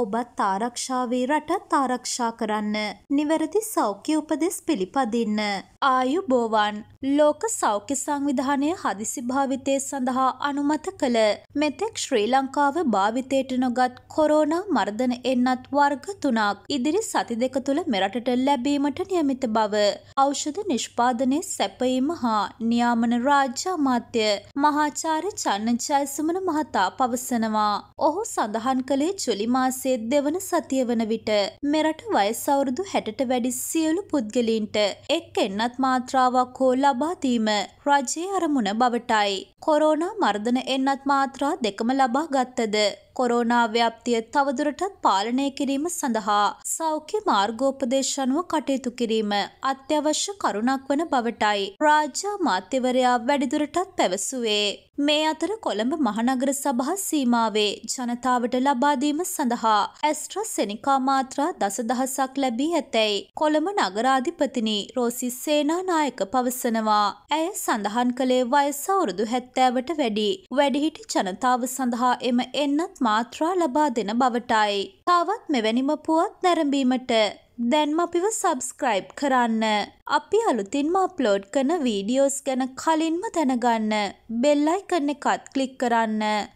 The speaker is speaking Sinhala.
ඔබත් ආරක්ෂාවේ රටත් ආරක්ෂා කරන්න. නිවැරදි සෞඛ්‍ය උපදෙස් පිළිපදින්න. ආයු බෝවන් ලෝක සෞඛ්‍ය සංවිධානය හදිසි භාවිතය සඳහා අනුමත කළ මෙතෙක් ශ්‍රී ලංකාව භාවිතයට නොගත් කොරෝනා මර්ධන එන්නත් වර්ග තුනක් ඉදිරි සති දෙක තුළ මෙරටට ලැබීමට නියමිත බව ඖෂධ නිෂ්පාදනය සැපයීම හා නියාමන රාජ්‍ය අමාත්‍ය මහාචාර්ය චන්න ජයසුමන මහතා පවසනවා. ඔහු සඳහන් කළේ ජුලි මාස මාසේ දෙවන සතිය වන විට මෙරට වයස් අවුරුදු 60ට වැඩි සියලු පුද්ගලයින්ට එක් එන්නත් මාත්‍රාවක් හෝ ලබා දීම රජයේ අරමුණ බවටයි. කොරෝනා මර්ධන එන්නත් මාත්‍රා දෙකම ලබා ගත්තද කොරෝනා ව්‍යාප්තිය තවදුරටත් පාලනය කිරීම සඳහා සෞඛ්‍ය මාර්ගෝපදේශනුව කටයුතු කිරීම අත්‍යවශ්‍ය කරුණක් වන බවටයි රාජ්‍ය මාත්‍යවරයා වැඩිදුරටත් පැවසුවේ. මේ අතර කොළඹ මහනගර සභහ සීමාවේ ජනතාවට ලබාදීම සඳහා ඇස්ට්‍ර සෙනිකා මාත්‍රා දසදහසක් ලැබී ඇතැයි කොළඹ නගරාධිපතිනි රෝසි සේනානායක පවසනවා. ඇය සඳහන් කළේ වයසවුරුදු හැත්තෑවට වැඩි වැඩිහිටි ජනතාව සඳහා එම එන්නත් මාත්‍රා ලබා දෙන බවටයි. තවත් මෙවැනිම පුවත් නැරඹීමට දැන්ම අපිව සබස්ක්‍රයිබ් කරන්න. අපි අලුතින්ම අප්ලෝඩ් කරන වීඩියෝස් ගැන කලින්ම දැනගන්න. බෙල්ලයිකන්න එකත් කලික් කරන්න.